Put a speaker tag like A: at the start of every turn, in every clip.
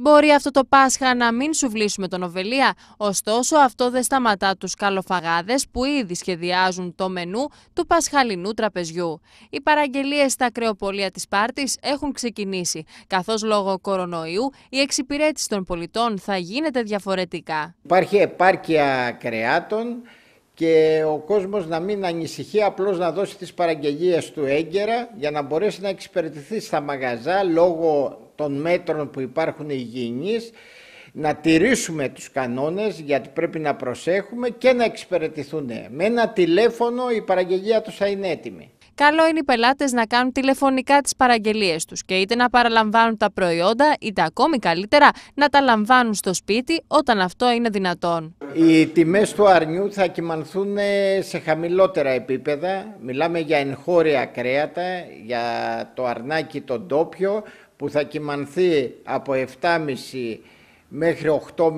A: Μπορεί αυτό το Πάσχα να μην σουβλίσουμε τον Οβελία, ωστόσο αυτό δεν σταματά τους καλοφαγάδες που ήδη σχεδιάζουν το μενού του Πασχαλινού τραπεζιού. Οι παραγγελίες στα κρεοπολία της Πάρτης έχουν ξεκινήσει, καθώς λόγω κορονοϊού η εξυπηρέτηση των πολιτών θα γίνεται διαφορετικά.
B: Υπάρχει επάρκεια κρεάτων και ο κόσμος να μην ανησυχεί απλώς να δώσει τις παραγγελίες του έγκαιρα για να μπορέσει να εξυπηρετηθεί στα μαγαζά λόγω των μέτρων που υπάρχουν υγιεινής, να τηρήσουμε τους κανόνες γιατί πρέπει να προσέχουμε και να εξυπηρετηθούν. Με ένα τηλέφωνο η παραγγελία τους θα είναι έτοιμη.
A: Καλό είναι οι πελάτες να κάνουν τηλεφωνικά τις παραγγελίες τους και είτε να παραλαμβάνουν τα προϊόντα, είτε ακόμη καλύτερα να τα λαμβάνουν στο σπίτι όταν αυτό είναι δυνατόν
B: οι τιμές του αρνιού θα κυμανθούν ε, σε χαμηλότερα επίπεδα. Μιλάμε για εγχώρια κρέατα, για το αρνάκι το ντόπιο, που θα κυμανθεί από 7,5 μέχρι 8,5-8,80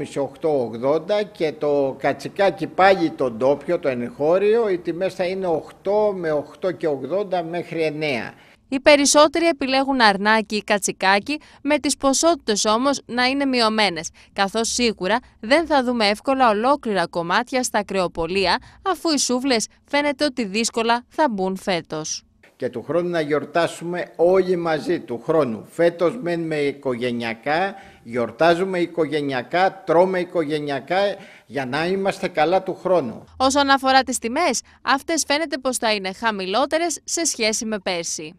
B: και το κατσικάκι πάλι το ντόπιο, το εγχώριο, οι τιμές θα είναι 8 με 8,80 μέχρι
A: 9. Οι περισσότεροι επιλέγουν αρνάκι ή κατσικάκι, με τις ποσότητες όμως να είναι μειωμένες, καθώς σίγουρα δεν θα δούμε εύκολα ολόκληρα κομμάτια στα κρεοπολία, αφού οι σούβλες φαίνεται ότι δύσκολα θα μπουν φέτος.
B: Και του χρόνου να γιορτάσουμε όλοι μαζί του χρόνου. Φέτος μένουμε οικογενειακά, γιορτάζουμε οικογενειακά, τρώμε οικογενειακά για να είμαστε καλά του
A: χρόνου. Όσον αφορά τις τιμές, αυτές φαίνεται πως θα είναι χαμηλότερες σε σχέση με πέρσι.